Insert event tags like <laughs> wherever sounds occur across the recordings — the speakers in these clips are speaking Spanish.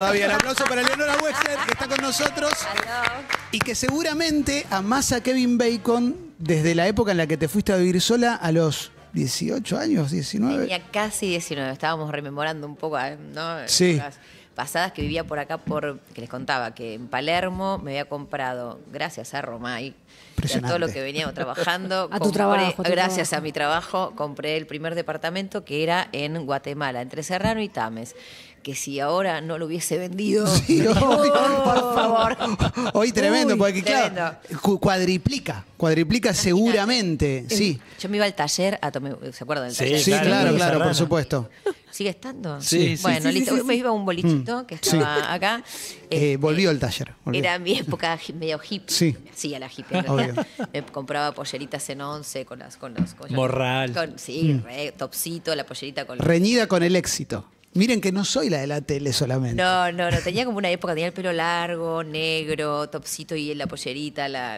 Todavía aplauso para Leonora Webster, que está con nosotros. Y que seguramente amasa a Kevin Bacon desde la época en la que te fuiste a vivir sola a los 18 años, 19. Tenía casi 19, estábamos rememorando un poco, eh, ¿no? pasadas que vivía por acá, por que les contaba que en Palermo me había comprado, gracias a Roma y a todo lo que veníamos trabajando. <laughs> a tu trabajo. gracias a mi trabajo, compré el primer departamento que era en Guatemala, entre Serrano y Tames que si ahora no lo hubiese vendido. <laughs> por favor. <laughs> Hoy tremendo, porque claro, cuadriplica, cuadriplica seguramente, sí. Yo me iba al taller, a tomar, ¿se acuerdan del sí, taller? Sí, claro, claro, por supuesto. <laughs> ¿Sigue estando? Sí. Bueno, listo. Me iba a un bolichito mm. que estaba acá. Eh, este, volvió el taller. Era mi época medio hippie. Sí. Sí, a la hippie. Me compraba polleritas en once con las... Con los con Morral. sí, mm. re, topsito, la pollerita con... Reñida con el éxito. Miren que no soy la de la tele solamente. No, no, no. Tenía como una época, tenía el pelo largo, negro, topsito y la pollerita, la,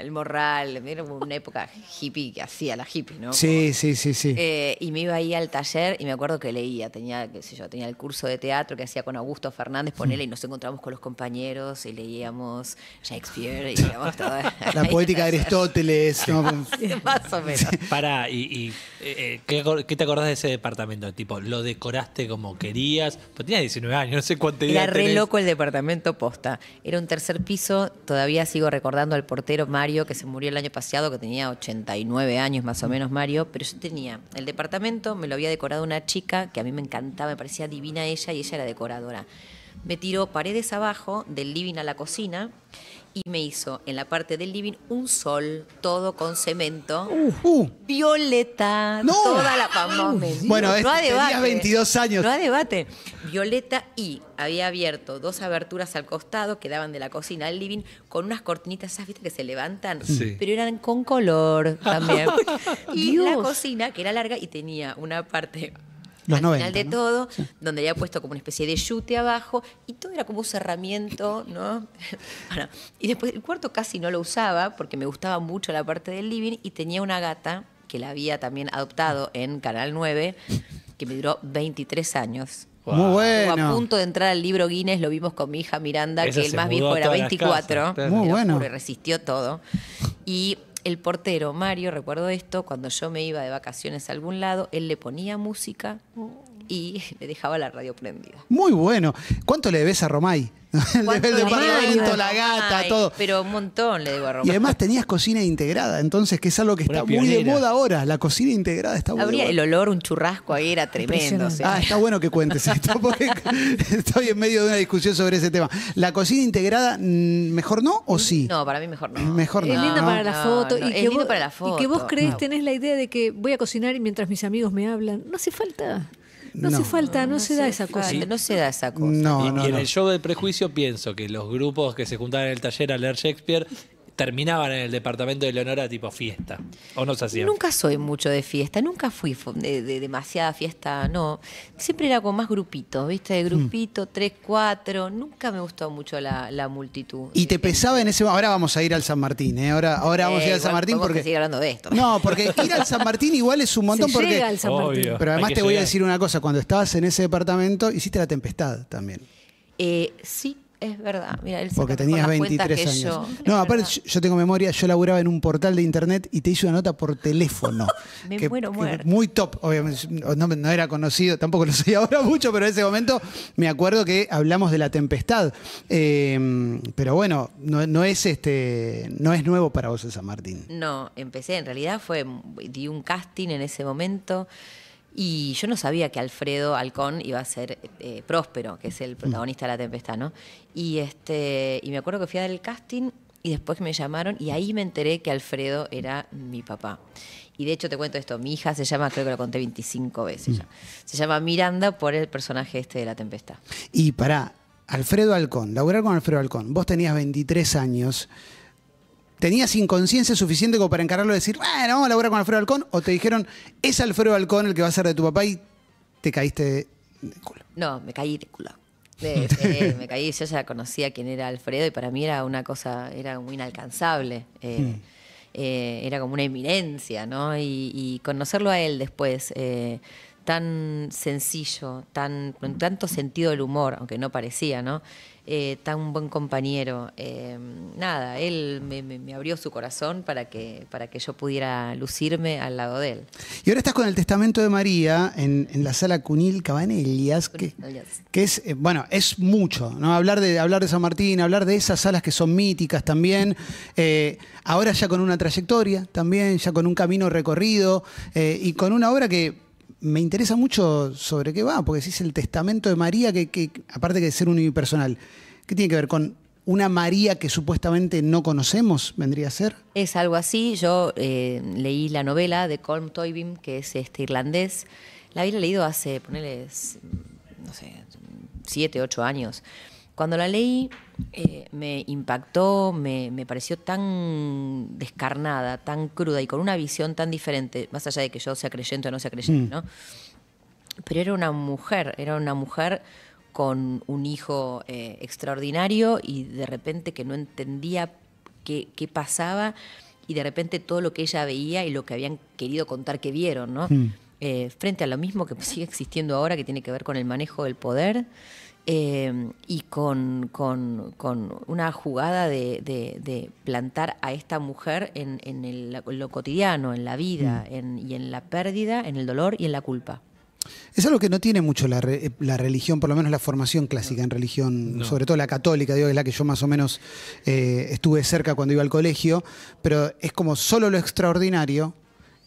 el morral. Era como una época hippie que hacía la hippie, ¿no? Sí, sí, sí, sí. Eh, y me iba ahí al taller y me acuerdo que leía, tenía, qué sé yo, tenía el curso de teatro que hacía con Augusto Fernández, ponele, y nos encontramos con los compañeros y leíamos Shakespeare y leíamos todo. <laughs> La poética de Aristóteles. <laughs> Más o menos. Para, y, y eh, eh, ¿qué te acordás de ese departamento? Tipo, ¿lo decoraste como querías. tenía 19 años, no sé cuánto Era re loco el departamento posta. Era un tercer piso, todavía sigo recordando al portero Mario, que se murió el año pasado, que tenía 89 años más o menos Mario, pero yo tenía el departamento, me lo había decorado una chica que a mí me encantaba, me parecía divina ella y ella era decoradora. Me tiró paredes abajo, del living a la cocina, y me hizo en la parte del living un sol, todo con cemento, uh, uh. violeta, toda la pamón. Este bueno, no este debate, 22 años. No a debate. Violeta y había abierto dos aberturas al costado que daban de la cocina al living con unas cortinitas que se levantan, pero eran con color también. <laughs> y la cocina, que era larga y tenía una parte al final de todo, donde había puesto como una especie de yute abajo y todo era como un cerramiento, ¿no? <laughs> y después el cuarto casi no lo usaba porque me gustaba mucho la parte del living y tenía una gata que la había también adoptado en Canal 9 que me duró 23 años. Muy bueno. a punto de entrar al libro Guinness, lo vimos con mi hija Miranda, que el más viejo era 24. Muy bueno. Resistió todo. Y el portero, Mario, recuerdo esto, cuando yo me iba de vacaciones a algún lado, él le ponía música oh y le dejaba la radio prendida. Muy bueno. ¿Cuánto le debes a Romay? <laughs> el departamento, la gata, todo. Pero un montón le debo a Romay. Y además tenías cocina integrada, entonces, que es algo que está muy de moda ahora. La cocina integrada está muy Habría el olor, un churrasco ahí era tremendo. Ah, está bueno que cuentes esto, <laughs> porque estoy en medio de una discusión sobre ese tema. ¿La cocina integrada, mm, mejor no o sí? No, para mí mejor no. Mejor no. Es linda para la foto. es para la foto. y que vos crees, tenés la idea de que voy a cocinar y mientras mis amigos me hablan. No hace falta. No, hace falta, no, se, da esa cosa. No se da esa cosa. y, en el show del prejuicio pienso que los grupos que se juntaron en el taller a leer Shakespeare terminaban en el departamento de Leonora tipo fiesta. O no se hacían. Nunca soy mucho de fiesta, nunca fui de, demasiada fiesta, no. Siempre era con más grupitos, ¿viste? De grupito, hmm. tres, cuatro. Nunca me gustó mucho la, multitud. Y te pesaba en ese Ahora vamos a ir al San Martín, ¿eh? Ahora, ahora vamos a ir al eh, San Martín porque. de esto. No, porque ir al San Martín igual es un montón se porque. Llega Pero además te voy a decir una cosa. Cuando estabas en ese departamento, hiciste la tempestad también. Eh, sí, es verdad, mira, él Porque tenías 23 años. no, aparte, yo, tengo memoria, yo laburaba en un portal de internet y te hice una nota por teléfono. <laughs> Me muero Muy top, obviamente. No, era conocido, tampoco lo <laughs> soy ahora mucho, pero en ese momento me acuerdo que hablamos de la tempestad. Eh, pero bueno, no, es este, no es nuevo para vos, San Martín. No, empecé, en realidad fue, di un casting en ese momento. Y yo no sabía que Alfredo Alcón iba a ser eh, Próspero, que es el protagonista de La Tempestad, ¿no? Y, este, y me acuerdo que fui al casting y después me llamaron y ahí me enteré que Alfredo era mi papá. Y de hecho te cuento esto, mi hija se llama, creo que lo conté 25 veces ya, mm. se llama Miranda por el personaje este de La Tempestad. Y para Alfredo Alcón, laburar con Alfredo Alcón, vos tenías 23 años, ¿Tenías inconsciencia suficiente como para encararlo de decir, bueno, vamos a laburar con Alfredo Balcón? ¿O te dijeron, es Alfredo Balcón el que va a ser de tu papá y te caíste de culo? No, me caí de culo. <laughs> me caí, yo ya conocía quién era Alfredo y para mí era una cosa, era muy inalcanzable. Eh, hmm. eh, era como una eminencia, ¿no? Y, conocerlo a él después, eh, tan sencillo, tan, con tanto sentido del humor, aunque no parecía, ¿no? eh, tan buen compañero. Eh, nada, él me, abrió su corazón para que, para que yo pudiera lucirme al lado de él. Y ahora estás con el Testamento de María en, la sala Cunil Cabanellas, que, que, es, eh, bueno, es mucho, ¿no? Hablar de, hablar de San Martín, hablar de esas salas que son míticas también, eh, ahora ya con una trayectoria también, ya con un camino recorrido y con una obra que me interesa mucho sobre qué va, porque si es el testamento de María, que, aparte de ser unipersonal, ¿qué tiene que ver con una María que supuestamente no conocemos, vendría a ser? Es algo así. Yo eh, leí la novela de Colm Toibim, que es este irlandés. La había leído hace, ponele, no sé, siete, ocho años. Cuando la leí, eh, me impactó, me, me, pareció tan descarnada, tan cruda y con una visión tan diferente, más allá de que yo sea creyente o no sea creyente, mm. ¿no? Pero era una mujer, era una mujer con un hijo eh, extraordinario y de repente que no entendía qué, qué, pasaba y de repente todo lo que ella veía y lo que habían querido contar que vieron, ¿no? Mm. Eh, frente a lo mismo que sigue existiendo ahora, que tiene que ver con el manejo del poder Em, y con, una jugada de, plantar a esta mujer en, lo cotidiano, en la vida, mm. y en la pérdida, en el dolor y en la culpa. Es algo que no tiene mucho la, religión, por lo menos la formación clásica en religión, sobre todo la católica, digo, es la que yo más o menos eh, estuve cerca cuando iba al colegio, pero es como solo lo extraordinario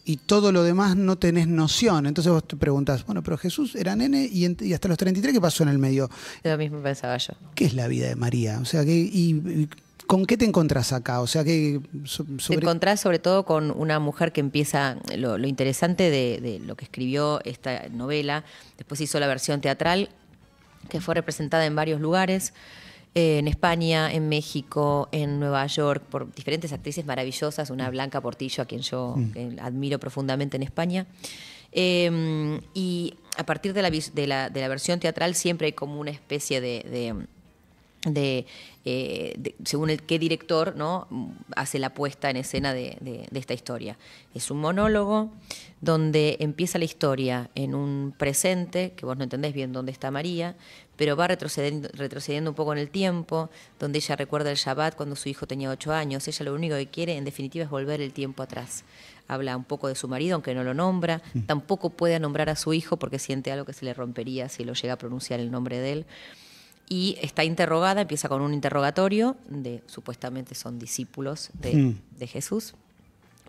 y todo lo demás no tenés noción. Entonces vos te preguntás, bueno, pero Jesús era nene y, hasta los 33, ¿qué pasó en el medio? Lo mismo pensaba yo. ¿Qué es la vida de María? O sea, que, y, ¿Con qué te encontrás acá? O sea, que sobre... Te encontrás sobre todo con una mujer que empieza, lo, interesante de lo que escribió esta novela, después hizo la versión teatral, que fue representada en varios lugares en España, en México, en Nueva York, por diferentes actrices maravillosas, una Blanca Portillo, a quien yo mm. admiro profundamente en España. Em, y a partir de la, versión teatral siempre hay como una especie de eh, de, según el, qué director ¿no? hace la puesta en escena de, esta historia. Es un monólogo donde empieza la historia en un presente, que vos no entendés bien dónde está María, pero va retrocediendo, retrocediendo un poco en el tiempo, donde ella recuerda el Shabbat cuando su hijo tenía ocho años. Ella lo único que quiere, en definitiva, es volver el tiempo atrás. Habla un poco de su marido, aunque no lo nombra. Mm. Tampoco puede nombrar a su hijo porque siente algo que se le rompería si lo llega a pronunciar el nombre de él y está interrogada, empieza con un interrogatorio de supuestamente son discípulos de, hmm. Jesús.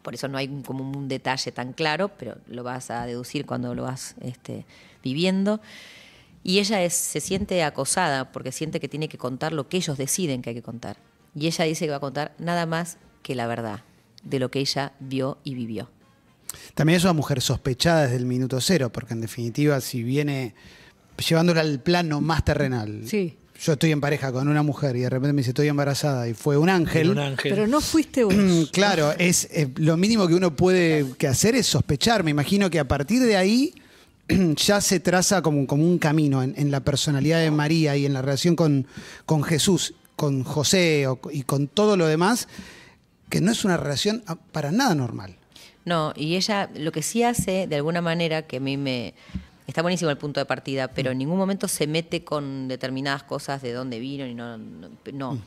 Por eso no hay como un detalle tan claro, pero lo vas a deducir cuando lo vas este, viviendo. Y ella se siente acosada porque siente que tiene que contar lo que ellos deciden que hay que contar. Y ella dice que va a contar nada más que la verdad de lo que ella vio y vivió. También es una mujer sospechada desde el minuto cero, porque en definitiva, si viene llevándola al plano más terrenal. Sí. Yo estoy en pareja con una mujer y de repente me dice estoy embarazada y fue un ángel. Pero no fuiste vos. <clears throat> claro, es, eh, lo mínimo que uno puede hacer es sospechar. Me imagino que a partir de ahí <clears throat> ya se traza como, como un camino en, la personalidad de María y en la relación con, Jesús, con José y con todo lo demás, que no es una relación para nada normal. No, y ella lo que sí hace, de alguna manera, que a mí me, está buenísimo el punto de partida, pero mm. en ningún momento se mete con determinadas cosas de dónde vino y no. no, mm.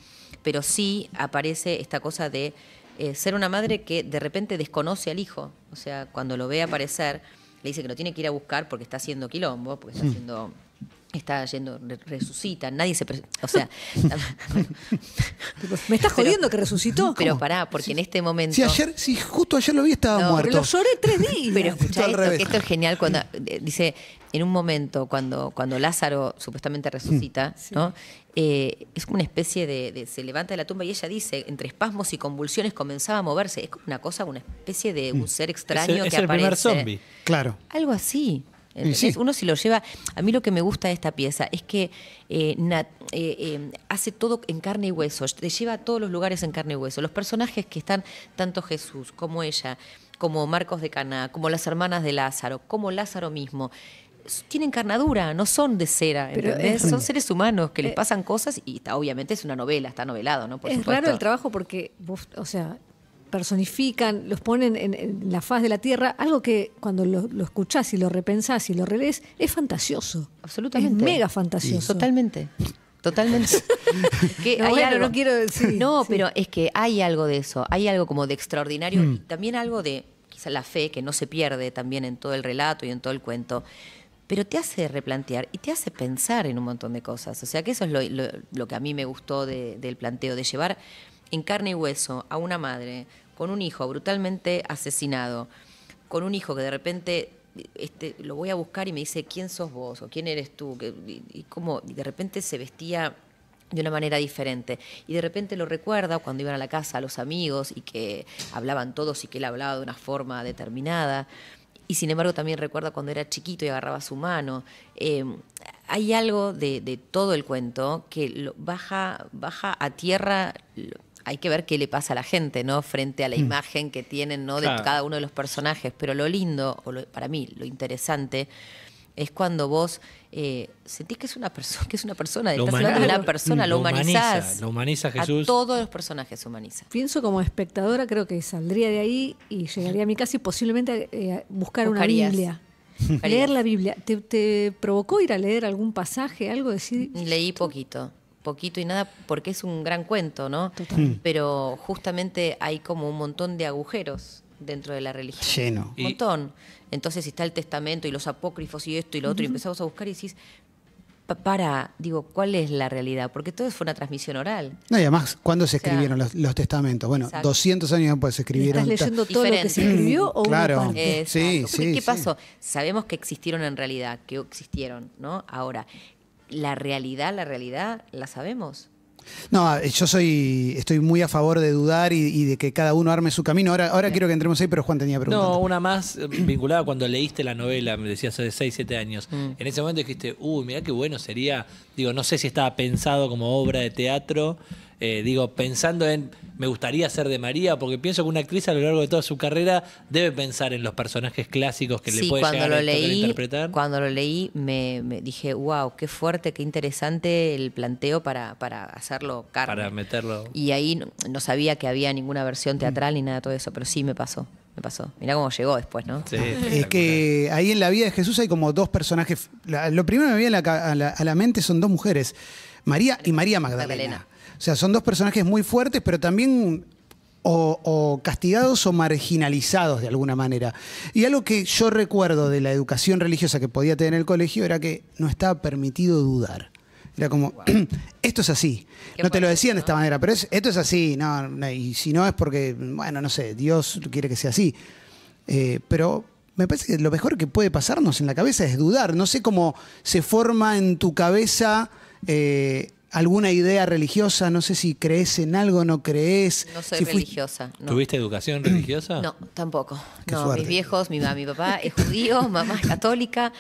Pero sí aparece esta cosa de eh, ser una madre que de repente desconoce al hijo. O sea, cuando lo ve aparecer, le dice que lo tiene que ir a buscar porque está haciendo quilombo, porque está mm. haciendo está yendo, resucita, nadie se... O sea, <laughs> me estás jodiendo que resucitó. Pero pará, porque en este momento... Si ayer, si justo ayer lo vi, estaba muerto. Lo lloré tres <laughs> días. Pero escucha esto, esto es genial cuando eh, dice, en un momento cuando, cuando Lázaro supuestamente resucita, ¿no? Eh, es como una especie de, se levanta de la tumba y ella dice, entre espasmos y convulsiones comenzaba a moverse. Es una cosa, una especie de un mm. ser extraño es el, que aparece. zombie. Claro. Algo así. Uno si lo lleva. A mí lo que me gusta de esta pieza es que eh, eh, eh, hace todo en carne y hueso, te lleva a todos los lugares en carne y hueso. Los personajes que están, tanto Jesús como ella, como Marcos de Cana, como las hermanas de Lázaro, como Lázaro mismo, tienen carnadura, no son de cera, son seres humanos que les pasan cosas y está, obviamente es una novela, está novelado, ¿no? es raro el trabajo porque o sea, personifican, los ponen en, la faz de la Tierra, algo que cuando lo, escuchás y lo repensás y lo revés es fantasioso. Absolutamente. Es mega fantasioso. Totalmente. Totalmente. <laughs> no, quiero decir. No, pero es que hay algo de eso, hay algo como de extraordinario y mm. también algo de quizá la fe que no se pierde también en todo el relato y en todo el cuento pero te hace replantear y te hace pensar en un montón de cosas. O sea que eso es lo, que a mí me gustó del planteo, de llevar en carne y hueso a una madre con un hijo brutalmente asesinado, con un hijo que de repente este, lo voy a buscar y me dice, ¿quién sos vos? ¿O quién eres tú? y, cómo, de repente se vestía de una manera diferente. Y de repente lo recuerda cuando iban a la casa a los amigos y que hablaban todos y que él hablaba de una forma determinada. Y sin embargo también recuerda cuando era chiquito y agarraba su mano. Em, hay algo de, todo el cuento que baja, baja a tierra hay que ver qué le pasa a la gente, ¿no? Frente a la mm. imagen que tienen, ¿no? De cada uno de los personajes. Pero lo lindo, o para mí, lo interesante es cuando vos eh, sentís que es una persona, que es una persona, persona, lo, Humaniza, A todos los personajes humaniza. Pienso como espectadora, creo que saldría de ahí y llegaría a mi casa y posiblemente eh, buscar una Biblia. Leer la Biblia. ¿Te, ¿Te, provocó ir a leer algún pasaje, algo decir? Leí poquito poquito y nada, porque es un gran cuento, ¿no? Mm. Pero justamente hay como un montón de agujeros dentro de la religión. Lleno. Un montón. Entonces, está el testamento y los apócrifos y esto y lo otro, y empezamos a buscar y decís, para, digo, ¿cuál es la realidad? Porque todo fue una transmisión oral. No, y además, ¿cuándo se escribieron los, testamentos? Bueno, 200 años después se escribieron. ¿Estás leyendo todo lo que se escribió o claro. ¿Qué pasó? Sabemos que existieron en realidad, que existieron, ¿no? Ahora, la realidad, la realidad, la sabemos. No, ah, yo soy, estoy muy a favor de dudar y, de que cada uno arme su camino. Ahora, ahora quiero que entremos ahí, pero Juan tenía preguntas. No, una más eh, <clears throat> vinculada cuando leíste la novela, me decías hace 6, 7 años. Mm. En ese momento dijiste, uy, mira qué bueno sería. Digo, no sé si estaba pensado como obra de teatro, eh, digo, pensando en me gustaría ser de María, porque pienso que una actriz a lo largo de toda su carrera debe pensar en los personajes clásicos que le puede cuando llegar lo a interpretar. Cuando lo leí me, dije, wow, qué fuerte, qué interesante el planteo para, para hacerlo carne. Para meterlo. Y ahí no, sabía que había ninguna versión teatral ni nada de todo eso, pero sí me pasó me pasó. Mirá cómo llegó después, ¿no? Sí, es que ahí en la vida de Jesús hay como dos personajes. Lo primero que me viene a la, mente son dos mujeres, María y María Magdalena. Magdalena. O sea, son dos personajes muy fuertes, pero también o, castigados o marginalizados de alguna manera. Y algo que yo recuerdo de la educación religiosa que podía tener el colegio era que no estaba permitido dudar. Era como, <clears throat> esto es así. no te lo decían de esta manera, pero esto es así. y si no es porque, bueno, no sé, Dios quiere que sea así. Eh, pero me parece que lo mejor que puede pasarnos en la cabeza es dudar. No sé cómo se forma en tu cabeza eh, alguna idea religiosa, no sé si crees en algo, no crees. No soy religiosa. ¿Tuviste educación <clears throat> religiosa? No, tampoco. no, mis viejos, mi, mi papá es judío, <laughs> mamá es católica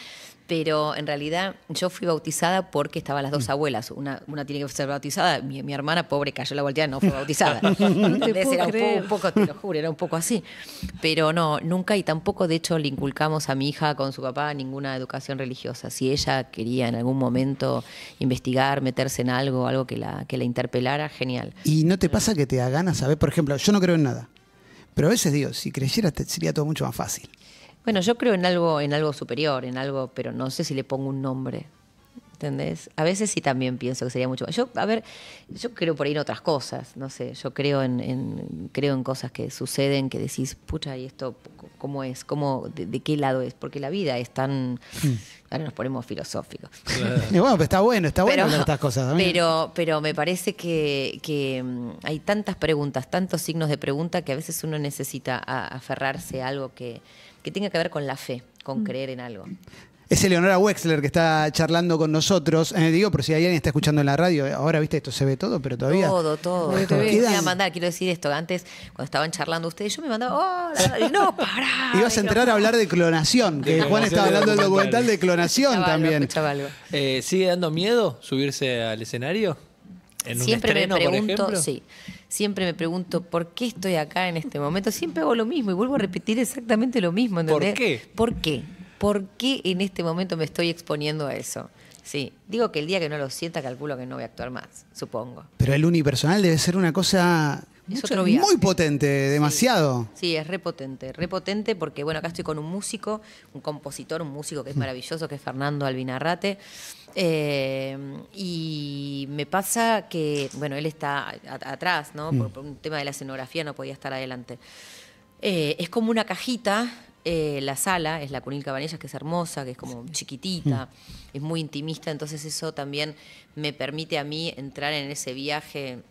pero en realidad yo fui bautizada porque estaban las dos mm. abuelas. Una, una tiene que ser bautizada, mi, hermana pobre cayó la voltea, no fue bautizada. <laughs> era un poco, te lo juro, era un poco así. Pero no, nunca y tampoco de hecho le inculcamos a mi hija con su papá ninguna educación religiosa. Si ella quería en algún momento investigar, meterse en algo, algo que la, que la interpelara, genial. ¿Y no te pasa que te da ganas a ver? por ejemplo, yo no creo en nada, pero a veces digo, si creyeras sería todo mucho más fácil? Bueno, yo creo en algo, en algo superior, en algo, pero no sé si le pongo un nombre. ¿Entendés? A veces sí también pienso que sería mucho más. Yo, a ver, yo creo por ahí en otras cosas, no sé, yo creo en, creo en cosas que suceden, que decís, pucha, ¿y esto cómo es? ¿Cómo, de, qué lado es? Porque la vida es tan... Hmm. Ahora nos ponemos filosóficos. <laughs> bueno, pero está bueno, está bueno estas cosas. También. Pero, pero me parece que, que, mm, hay tantas preguntas, tantos signos de pregunta que a veces uno necesita aferrarse a algo que que tenga que ver con la fe, con mm. creer en algo. Es Eleonora Wexler que está charlando con nosotros. Eh, digo, por si alguien está escuchando en la radio, eh, ahora viste, esto se ve todo, pero todavía. Todo, todo. mandar, quiero decir esto. Antes, cuando estaban charlando ustedes, yo me mandaba, oh, no, pará. <laughs> Ibas a entrar a hablar de clonación, que Juan estaba hablando del documental de clonación también. Eh, ¿Sigue dando miedo subirse al escenario? Siempre me pregunto, sí siempre me pregunto por qué estoy acá en este momento. Siempre hago lo mismo y vuelvo a repetir exactamente lo mismo. ¿Por qué? ¿Por qué? ¿Por qué en este momento me estoy exponiendo a eso? Sí, digo que el día que no lo sienta calculo que no voy a actuar más, supongo. Pero el unipersonal debe ser una cosa muy potente, demasiado. Sí, es repotente, repotente porque bueno, acá estoy con un músico, un compositor, un músico que es maravilloso, que es Fernando Albinarrate. Em, y me pasa que, bueno, él está atrás, ¿no? Mm. Por, un tema de la escenografía no podía estar adelante. Eh, es como una cajita, eh, la sala, es la Cunil Cabanillas, que es hermosa, que es como chiquitita, mm. es muy intimista, entonces eso también me permite a mí entrar en ese viaje,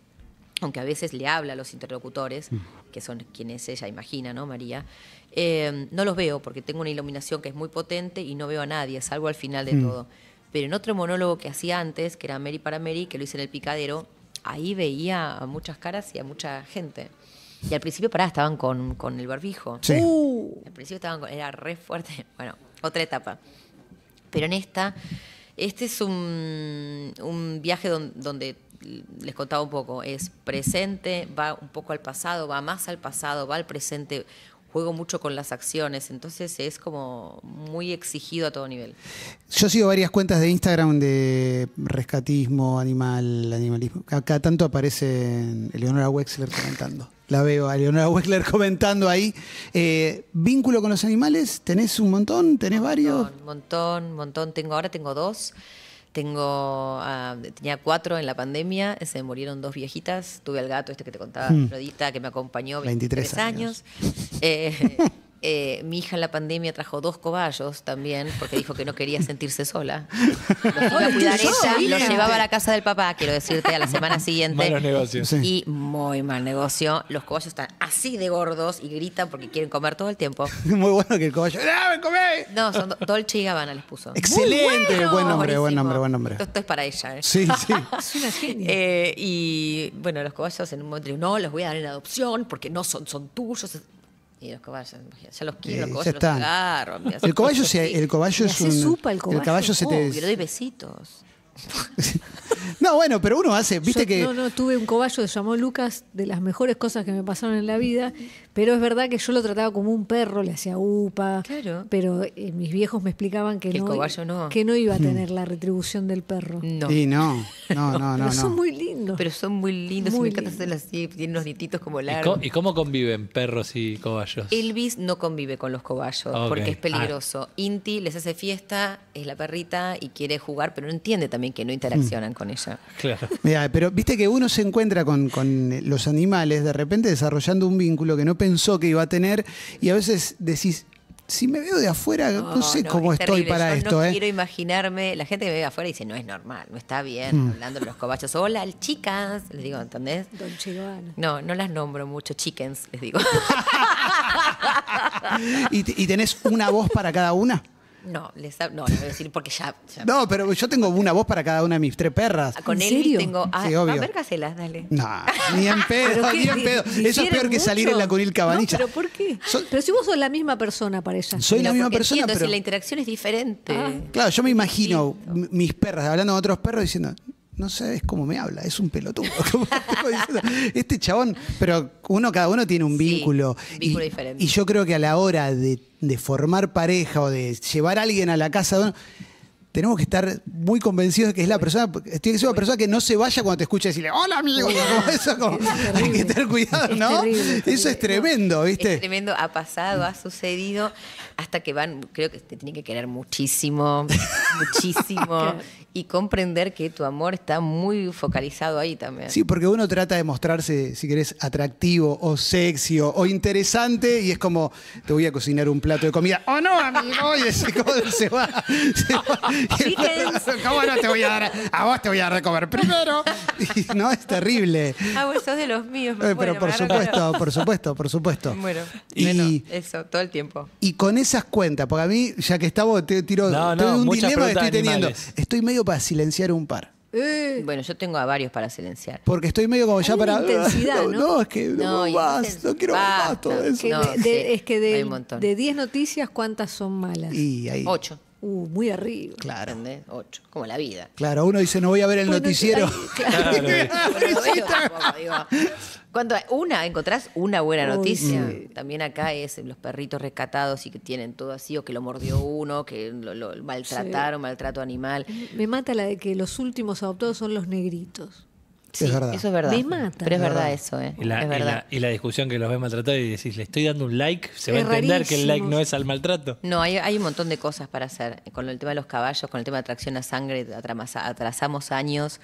aunque a veces le habla a los interlocutores, mm. que son quienes ella imagina, ¿no, María? Eh, no los veo porque tengo una iluminación que es muy potente y no veo a nadie, salvo al final de todo. Pero en otro monólogo que hacía antes, que era Mary para Mary, que lo hice en el picadero, ahí veía a muchas caras y a mucha gente. Y al principio, pará, estaban con, con el barbijo. Sí. Uh. al principio estaban con, era re fuerte. <laughs> Bueno, otra etapa. Pero en esta, este es un, viaje donde les contaba un poco, es presente, va un poco al pasado, va más al pasado, va al presente, juego mucho con las acciones, entonces es como muy exigido a todo nivel. Yo sigo varias cuentas de Instagram de rescatismo, animal, animalismo. Acá tanto aparece Eleonora Wexler comentando. La veo a Eleonora Wexler comentando ahí. Eh, ¿Vínculo con los animales? ¿Tenés un montón? ¿Tenés varios? Un montón, montón, montón. Tengo, ahora tengo dos. Tengo, ah, tenía cuatro en la pandemia, se murieron dos viejitas. Tuve al gato, este que te contaba, hmm. Rodita, que me acompañó 23, años. Eh, <laughs> Eh, mi hija en la pandemia trajo dos cobayos también, porque dijo que no quería sentirse sola. <laughs> Los iba a cuidar ella, los llevaba a la casa del papá, quiero decirte, a la semana <laughs> siguiente. Mal negocio. Y muy mal negocio. Los cobayos están así de gordos y gritan porque quieren comer todo el tiempo. <laughs> muy bueno que el cobayo. Ah, ¡No, me comé! No, son Dolce y Gabbana les puso. ¡Excelente! Buen nombre, buen nombre, buen nombre. Esto, es para ella. ¿eh? Sí, sí. es una genia. Eh, y bueno, los cobayos en un momento no, los voy a dar en adopción porque no son, son tuyos y los caballos, ya los quiero, eh, los los agarro. El caballo, el caballo es un... Supa el caballo, el caballo se te... le doy besitos. <laughs> no, bueno, pero uno hace, viste que... No, no, tuve un cobayo que llamó Lucas de las mejores cosas que me pasaron en la vida, pero es verdad que yo lo trataba como un perro, le hacía upa. Claro. Pero eh, mis viejos me explicaban que, no, no, que no iba a hmm. tener la retribución del perro. No. Y no, no, no, no. Pero son muy lindos. Pero son muy lindos, me encanta así, tienen unos nititos como largos. ¿Y, cómo conviven perros y cobayos? Elvis no convive con los cobayos porque es ah. peligroso. Inti les hace fiesta, es la perrita y quiere jugar, pero no entiende también que no interaccionan hmm. con ella. Claro. pero viste que uno se encuentra con los animales de repente desarrollando un vínculo que no pensó que iba a tener. Y a veces decís, si me veo de afuera, no, sé cómo estoy para esto. No ¿eh? quiero imaginarme, la gente que ve afuera dice, no es normal, no está bien, mm. hablando los cobachos. Hola, chicas, les digo, ¿entendés? Don Chiruano. No, no las nombro mucho, chickens, les digo. <laughs> ¿Y, ¿Y tenés una voz para cada una? No, les no, no voy a decir porque ya, No, pero yo tengo una voz para cada una de mis tres perras. Ah, con él tengo. a ah, sí, obvio. dale. No, ni en pedo, <laughs> ni en pedo. Eso es peor que salir en la Cunil Cabanilla. pero ¿por qué? pero si vos sos la misma persona para ella. Soy la misma persona. pero si la interacción es diferente. Ah. claro, yo me imagino mis perras hablando con otros perros diciendo no sé, es cómo me habla, es un pelotudo. <laughs> este chabón, pero uno, cada uno tiene un vínculo. vínculo diferente. Y yo creo que a la hora de de formar pareja o de llevar a alguien a la casa tenemos que estar muy convencidos de que es la persona, estoy ser una persona que no se vaya cuando te escucha decirle, hola amigo, eso, como, hay que tener cuidado, ¿no? eso es tremendo, ¿viste? Es tremendo, ha pasado, ha sucedido, hasta que van, creo que te tienen que querer muchísimo, <laughs> muchísimo y comprender que tu amor está muy focalizado ahí también. Sí, porque uno trata de mostrarse, si querés, atractivo o sexy o, interesante y es como, te voy a cocinar un plato de comida. ¡Oh, no, amigo! Y ese <laughs> se va. no a vos te voy a recomer primero. no, es terrible. Ah, vos sos de los míos. Eh, pero por supuesto, por supuesto, por supuesto. Bueno, eso, todo el tiempo. Y con esas cuentas, porque a mí, ya que estaba, te tiro no, todo un dinero que estoy teniendo. Estoy medio para silenciar un par. Bueno, yo tengo a varios para silenciar. Porque estoy medio como ya para. Intensidad, no, ¿no? es que no, no quiero más todo eso. Que de, es que de 10 noticias, ¿cuántas son malas? 8. Ocho. Uh, muy arriba. Claro. Ocho. Como la vida. Claro, uno dice, no voy a ver el noticiero. claro. Cuando una, encontrás una buena noticia. También acá es los perritos rescatados y que tienen todo así, o que lo mordió uno, que lo, maltrataron, maltrato animal. Me mata la de que los últimos adoptados son los negritos. Sí, Eso es verdad. Pero es, verdad. eso, ¿eh? Y la, discusión que los ves maltratados y decís, le estoy dando un like, se va a entender que el like no es al maltrato. No, hay, un montón de cosas para hacer. Con el tema de los caballos, con el tema de atracción a sangre, atrasamos años.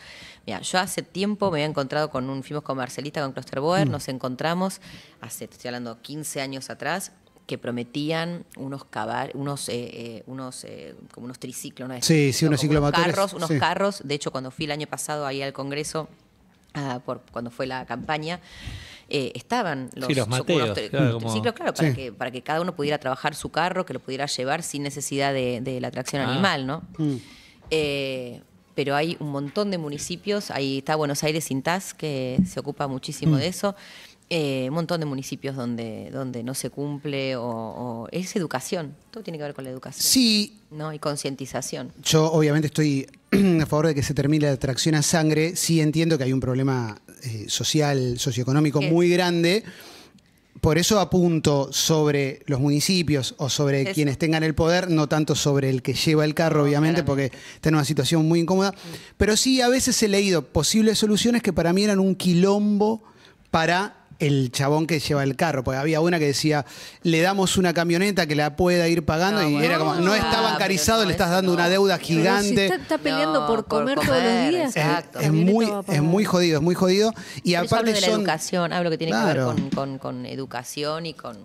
Mira, yo hace tiempo me había encontrado con un, fuimos con Marcelita, con Cluster Boer, mm. nos encontramos hace, estoy hablando, 15 años atrás, que prometían unos caballos, unos, eh, eh, unos eh, como unos triciclos, ¿no? Sí, sí, unos ciclomotores. Unos carros, unos carros. De hecho, cuando fui el año pasado ahí al Congreso, Ah, por, cuando fue la campaña, eh, estaban los, sí, los Mateos, para, Que, cada uno pudiera trabajar su carro, que lo pudiera llevar sin necesidad de, la atracción ah. animal, ¿no? Mm. Eh, pero hay un montón de municipios, ahí está Buenos Aires Intas, que se ocupa muchísimo mm. de eso. Eh, un montón de municipios donde, donde no se cumple o, es educación, todo tiene que ver con la educación. Sí. ¿no? Y concientización. Yo obviamente estoy <clears throat> a favor de que se termine la atracción a sangre, sí entiendo que hay un problema eh, social, socioeconómico muy grande. Por eso apunto sobre los municipios o sobre quienes tengan el poder, no tanto sobre el que lleva el carro, obviamente, porque está en una situación muy incómoda. Mm. Pero sí, a veces he leído posibles soluciones que para mí eran un quilombo para el chabón que lleva el carro, porque había una que decía, le damos una camioneta que la pueda ir pagando ah, y era como, no está ah, bancarizado, le estás dando una deuda gigante. Si está, peleando por comer, todos los días. Exacto. Es, muy, es muy jodido, es muy jodido. Y aparte hablo de la educación, hablo que tiene que ver con educación y con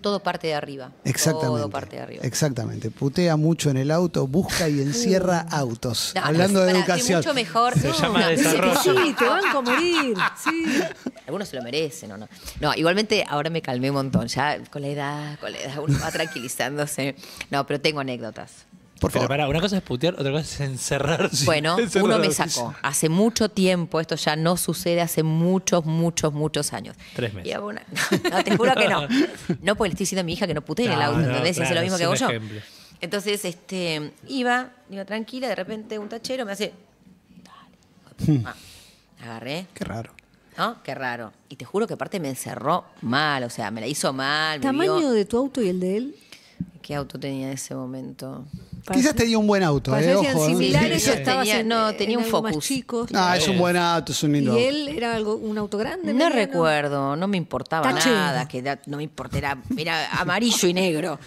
todo parte de arriba. Exactamente. Todo parte de arriba. Exactamente. Putea mucho en el auto, busca y encierra <laughs> autos. Hablando de educación. mucho mejor. Se Sí, te van a morir. Sí. Algunos se lo merecen o no. No, igualmente ahora me calmé un montón. Ya con la edad, con la edad, uno va tranquilizándose. No, pero tengo anécdotas una cosa es putear, otra cosa es encerrarse. <laughs> Bueno, uno me sacó. Hace mucho tiempo, esto ya no sucede hace muchos, muchos, muchos años. Tres meses. <laughs> no, te juro que no. No, porque le estoy diciendo a mi hija que no putee en el auto, lo mismo que hago yo. Entonces, este, iba, iba tranquila, de repente un tachero me hace. Dale. Ah, agarré. Qué raro. ¿No? Qué raro. Y te juro que aparte me encerró mal, o sea, me la hizo mal. ¿Tamaño de tu auto y el de él? ¿Qué auto tenía en ese momento? Quizás tenía un buen auto, eh, ojo, similares, ¿no? Tenía, no, tenía un Focus. Más ah, es un buen auto, es un lindo ¿Y él era algo, un auto grande? No recuerdo, no me importaba nada, que no me importaba, era, amarillo y negro.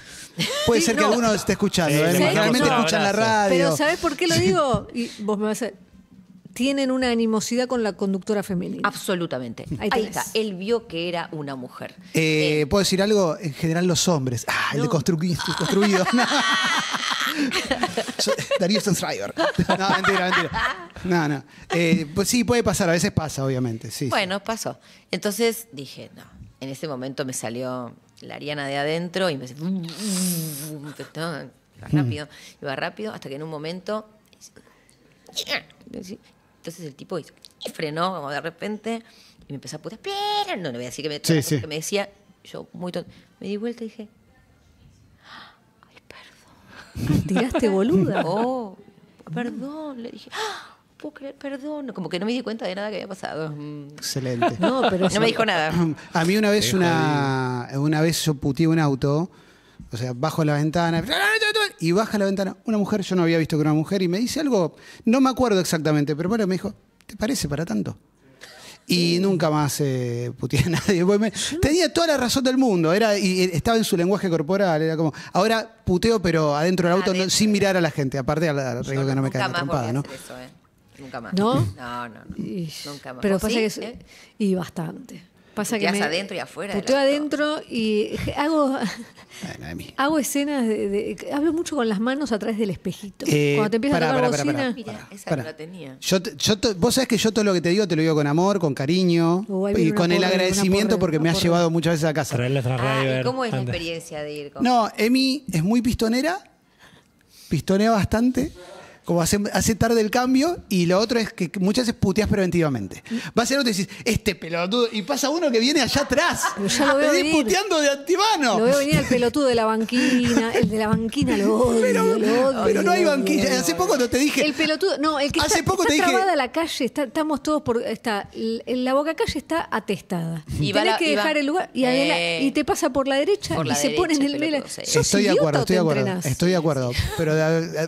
Puede ser que alguno esté escuchando, eh, realmente escuchan la radio. Pero ¿sabes por qué lo digo? Y vos me vas a tienen una animosidad con la conductora femenina. Absolutamente. Ahí, está. Él vio que era una mujer. Eh, ¿Puedo decir algo? En general los hombres. Ah, el de construido. construido. <laughs> Darío No, mentira, mentira. No, no. Eh, pues sí, puede pasar, a veces pasa, obviamente. Sí, bueno, pasó. Entonces dije, no. En ese momento me salió la Ariana de adentro y me dice, iba mm. rápido, iba rápido, hasta que en un momento mm. Entonces el tipo hizo, frenó como de repente y me empezó a putear, pero no le no voy a decir que me, me decía, yo muy tonto, me di vuelta y dije, ay, perdón, <laughs> tiraste boluda. <laughs> oh, perdón, le dije, ¡Ah! perdón, como que no me di cuenta de nada que había pasado. Excelente. No, pero no me dijo nada. <clears throat> A mí una vez una, una vez yo puteé un auto o sea, bajo la ventana y baja la ventana una mujer, yo no había visto que una mujer, y me dice algo, no me acuerdo exactamente, pero bueno, me dijo, ¿te parece para tanto? Y nunca más eh, puteé a nadie. tenía toda la razón del mundo. Era, y estaba en su lenguaje corporal. Era como, ahora puteo, pero adentro del auto sin mirar a la gente. Aparte, al la que no me caiga ¿eh? Nunca más. ¿No? No, no, nunca más. ¿Eh? Y bastante. Pasa que me adentro y afuera. estoy adentro y hago, hago escenas de, Hablo mucho con las manos a través del espejito. Eh, Cuando te empiezas a tocar para, bocina... la tenía. vos sabés que yo todo lo que te digo te lo digo con amor, con cariño y con el agradecimiento porque me has llevado muchas veces a casa. Ah, ¿Cómo es la experiencia de ir con...? No, Emi es muy pistonera, pistonea bastante como hace, tarde el cambio, y lo otro es que muchas veces puteas preventivamente. Mm. Vas a otro y decís, este pelotudo, y pasa uno que viene allá atrás. Te ya puteando de antivano Lo veo venir el pelotudo de la banquina, el de la banquina lo pero, no hay banquilla. Hace poco no te dije. El pelotudo, no, el que está, poco trabada la calle, estamos todos por. Está, la boca calle está atestada. Y Tenés que dejar el lugar eh, y, te pasa por la derecha y se pone en el. Estoy de acuerdo, estoy de acuerdo. Estoy de acuerdo. Pero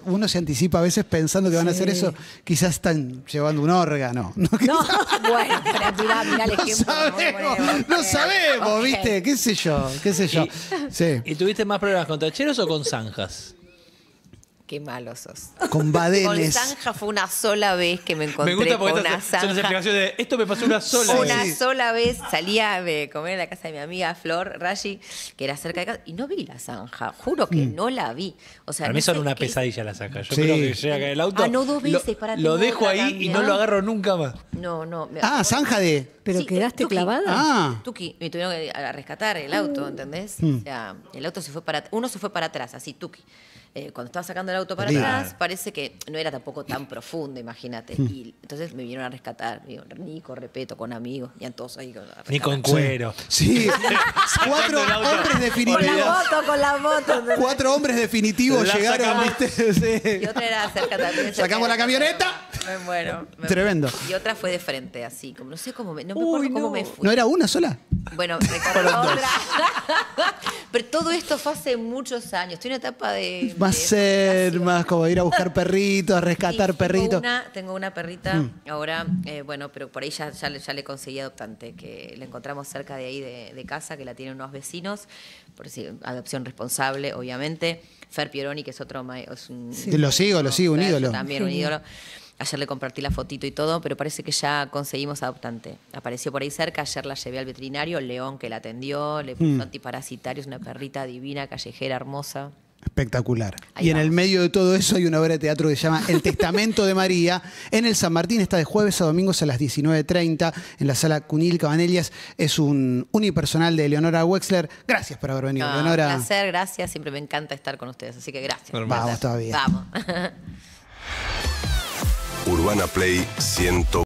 uno se anticipa a veces pensando que van a hacer eso, quizás están llevando un órgano. No, Sabemos, <laughs> <laughs> no sabemos, ¿viste? ¿Qué sé yo? ¿Qué sé yo? ¿Y tuviste más problemas con tacheros o con zanjas? Qué malos sos. Con badenes. Con zanja fue una sola vez que me encontré me gusta con una zanja. Son las de esto me pasó una sola vez. Una sola vez salía a comer en la casa de mi amiga Flor Rashi, que era cerca de casa, y no vi la zanja. Juro que mm. no la vi. O sea, para mí son una pesadilla la zanja. Yo creo que llega acá el auto. Ah, no dos veces lo, para Lo dejo ahí y no lo agarro nunca más. No, no. Ah, zanja de. Pero quedaste clavada. Ah. Tuki, me tuvieron que rescatar el auto, uh. ¿entendés? Mm. O sea, el auto se fue para. Uno se fue para atrás, así, Tuki. Eh, cuando estaba sacando el auto para atrás, parece que no era tampoco tan profundo, imagínate. Mm. Y entonces me vinieron a rescatar, digo, Nico, repeto, con amigos, y todos ahí. Nico en cuero. Sí, <laughs> cuatro hombres definitivos. Con la moto, con la moto. cuatro hombres definitivos llegaron, ¿viste? <laughs> Y otra era Sacamos la camioneta. Me muero. Tremendo. Y otra fue de frente, así. Como, no sé cómo me, no me acuerdo cómo me fui. ¿No era una sola? Bueno, me <laughs> otra. <laughs> Pero todo esto fue hace muchos años. Estoy en una etapa de. Más a ser, más como ir a buscar perritos, a rescatar perritos. tengo una perrita hmm. ahora, eh, bueno, pero por ahí ya, ya, le conseguí adoptante, que la encontramos cerca de ahí de, casa, que la tienen unos vecinos. Por si adopción responsable, obviamente. Fer Pieroni, que es otro. Lo sigo, lo sigo, un ídolo. También un ídolo. Ayer le compartí la fotito y todo, pero parece que ya conseguimos adoptante. Apareció por ahí cerca, ayer la llevé al veterinario, León que la atendió, le puso mm. antiparasitarios, una perrita divina, callejera, hermosa. Espectacular. y en el medio de todo eso hay una obra de teatro que se llama El Testamento de María. En el San Martín está de jueves a domingos a las 19.30 en la sala Cunil Cabanellas. Es un unipersonal de Eleonora Wexler. Gracias por haber venido, leonora Eleonora. Un placer, gracias. Siempre me encanta estar con ustedes, así que gracias. Vamos todavía. Vamos. <laughs> Urbana Play 100.